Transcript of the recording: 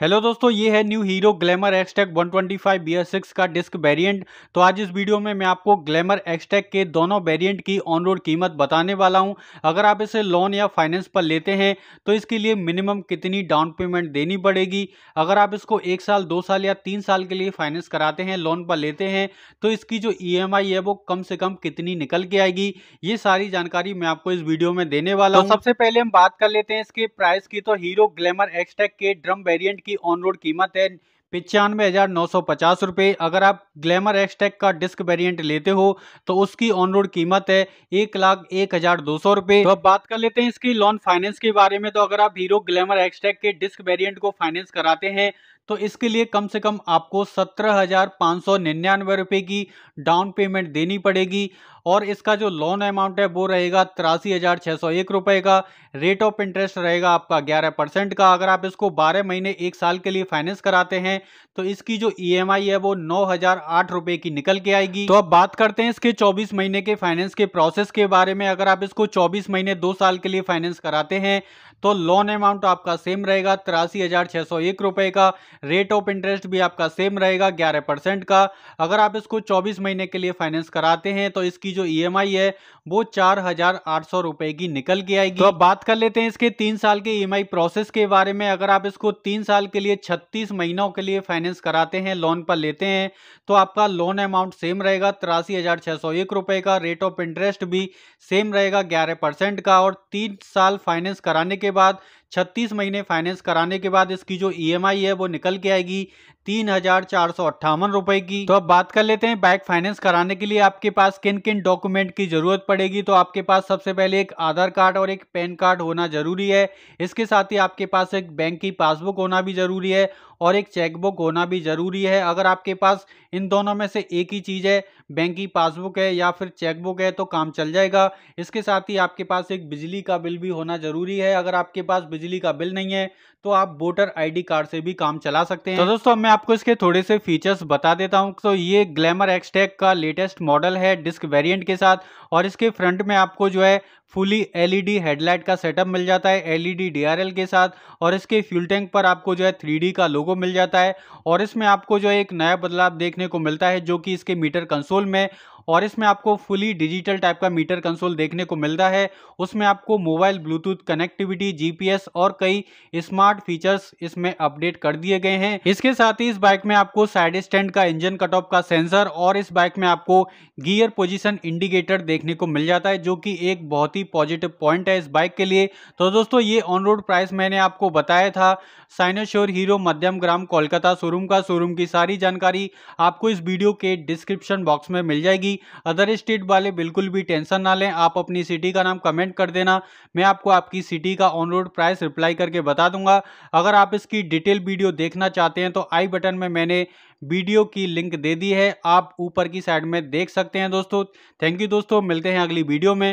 hello दोस्तों ये है new hero Glamour XTEC 125 BS6 का डिस्क वेरिएंट तो आज इस वीडियो में मैं आपको ग्लैमर एक्सटेक के दोनों वेरिएंट की ऑन रोड कीमत बताने वाला हूं अगर आप इसे लोन या फाइनेंस पर लेते हैं तो इसके लिए मिनिमम कितनी डाउन पेमेंट देनी पड़ेगी अगर आप इसको एक साल दो साल या तीन साल के लिए फाइनेंस कराते हैं लोन पर लेते हैं तो इसकी जो ई e है वो कम से कम कितनी निकल के आएगी ये सारी जानकारी मैं आपको इस वीडियो में देने वाला तो हूँ सबसे पहले हम बात कर लेते हैं इसके प्राइस की तो हीरो ग्लैमर एक्सटेक के ड्रम वेरियंट की ऑन रोड कीमत है पिचानवे हज़ार नौ सौ पचास रुपये अगर आप ग्लैमर एक्सटेक का डिस्क वेरिएंट लेते हो तो उसकी ऑन रोड कीमत है एक लाख एक हज़ार दो सौ रुपये तो अब बात कर लेते हैं इसकी लोन फाइनेंस के बारे में तो अगर आप हीरो ग्लैमर एक्सटेक के डिस्क वेरिएंट को फाइनेंस कराते हैं तो इसके लिए कम से कम आपको सत्रह हज़ार पाँच सौ निन्यानवे रुपये की डाउन पेमेंट देनी पड़ेगी और इसका जो लोन अमाउंट है वो रहेगा तिरासी हज़ार छः सौ एक रुपये का रेट ऑफ इंटरेस्ट रहेगा आपका ग्यारह परसेंट का अगर आप इसको बारह महीने एक साल के लिए फाइनेंस कराते हैं तो इसकी जो ई e है वो नौ हज़ार आठ रुपये की निकल के आएगी तो अब बात करते हैं इसके चौबीस महीने के फाइनेंस के प्रोसेस के बारे में अगर आप इसको चौबीस महीने दो साल के लिए फाइनेंस कराते हैं तो लोन अमाउंट आपका सेम रहेगा तिरासी हज़ार छः सौ एक रुपये का रेट ऑफ इंटरेस्ट भी आपका सेम रहेगा ग्यारह परसेंट का अगर आप इसको चौबीस महीने के लिए फाइनेंस कराते हैं तो इसकी जो ई e है वो चार हजार आठ सौ रुपए की निकल के आएगी तो अब बात कर लेते हैं इसके तीन साल के ई e प्रोसेस के बारे में अगर आप इसको तीन साल के लिए छत्तीस महीनों के लिए फाइनेंस कराते हैं लोन पर लेते हैं तो आपका लोन अमाउंट सेम रहेगा तिरासी हजार छह सौ एक रुपए का रेट ऑफ इंटरेस्ट भी सेम रहेगा ग्यारह परसेंट का और तीन साल फाइनेंस कराने के बाद छत्तीस महीने फाइनेंस कराने के बाद इसकी जो ई e है वो निकल के आएगी तीन हजार चार सौ अट्ठावन रुपए की तो अब बात कर लेते हैं बाइक फाइनेंस कराने के लिए आपके पास किन किन डॉक्यूमेंट की जरूरत पड़ेगी तो आपके पास सबसे पहले एक आधार कार्ड और एक पैन कार्ड होना जरूरी है इसके साथ ही आपके पास एक बैंक की पासबुक होना भी जरूरी है और एक चेकबुक होना भी जरूरी है अगर आपके पास इन दोनों में से एक ही चीज़ है बैंक की पासबुक है या फिर चेकबुक है तो काम चल जाएगा इसके साथ ही आपके पास एक बिजली का बिल भी होना जरूरी है अगर आपके पास बिजली का बिल नहीं है तो आप वोटर आईडी कार्ड से भी काम चला सकते हैं तो दोस्तों मैं आपको इसके थोड़े से फीचर्स बता देता हूं तो ये ग्लैमर एक्सटेक का लेटेस्ट मॉडल है डिस्क वेरिएंट के साथ और इसके फ्रंट में आपको जो है फुली एलईडी हेडलाइट का सेटअप मिल जाता है एलईडी डीआरएल के साथ और इसके फ्यूल टैंक पर आपको जो है थ्री का लोगो मिल जाता है और इसमें आपको जो है एक नया बदलाव देखने को मिलता है जो कि इसके मीटर कंसोल में और इसमें आपको फुली डिजिटल टाइप का मीटर कंसोल देखने को मिलता है उसमें आपको मोबाइल ब्लूटूथ कनेक्टिविटी जीपीएस और कई स्मार्ट फीचर्स इसमें अपडेट कर दिए गए हैं इसके साथ ही इस बाइक में आपको साइड स्टैंड का इंजन कट ऑफ का सेंसर और इस बाइक में आपको गियर पोजिशन इंडिकेटर देखने को मिल जाता है जो कि एक बहुत ही ही पॉजिटिव पॉइंट है इस बाइक के लिए तो दोस्तों ये ऑन रोड प्राइस मैंने आपको बताया था Cynosure Hero Madhyamgram Kolkata showroom का शोरूम की सारी जानकारी आपको इस वीडियो के डिस्क्रिप्शन बॉक्स में मिल जाएगी अदर स्टेट वाले बिल्कुल भी टेंशन ना लें आप अपनी सिटी का नाम कमेंट कर देना मैं आपको आपकी सिटी का ऑन रोड प्राइस रिप्लाई करके बता दूंगा अगर आप इसकी डिटेल वीडियो देखना चाहते हैं तो आई बटन में मैंने वीडियो की लिंक दे दी है आप ऊपर की साइड में देख सकते हैं दोस्तों थैंक यू दोस्तों मिलते हैं अगली वीडियो में